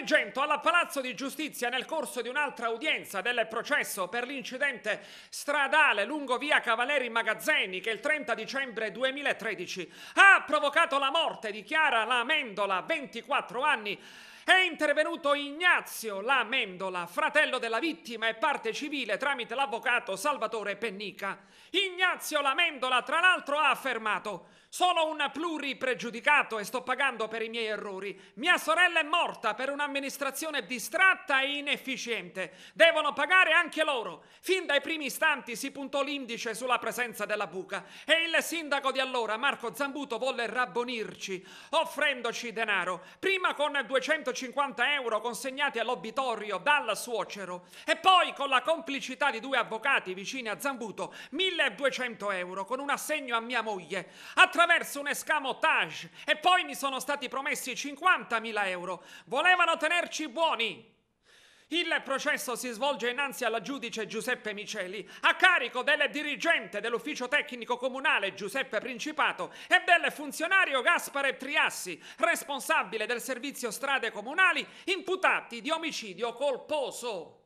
Agrigento alla Palazzo di Giustizia nel corso di un'altra udienza del processo per l'incidente stradale lungo via Cavaleri Magazzeni che il 30 dicembre 2013 ha provocato la morte di Chiara Lamendola, 24 anni, è intervenuto Ignazio Lamendola, fratello della vittima e parte civile tramite l'avvocato Salvatore Pennica. Ignazio Lamendola, tra l'altro, ha affermato: Sono un pluripregiudicato e sto pagando per i miei errori. Mia sorella è morta per una amministrazione distratta e inefficiente. Devono pagare anche loro. Fin dai primi istanti si puntò l'indice sulla presenza della buca e il sindaco di allora, Marco Zambuto, volle rabbonirci, offrendoci denaro, prima con 250 euro consegnati all'obitorio dal suocero e poi con la complicità di due avvocati vicini a Zambuto, 1200 euro con un assegno a mia moglie, attraverso un escamotage e poi mi sono stati promessi 50.000 euro. Volevano tenerci buoni. Il processo si svolge innanzi alla giudice Giuseppe Miceli, a carico del dirigente dell'ufficio tecnico comunale Giuseppe Principato e del funzionario Gaspare Triassi, responsabile del servizio strade comunali, imputati di omicidio colposo.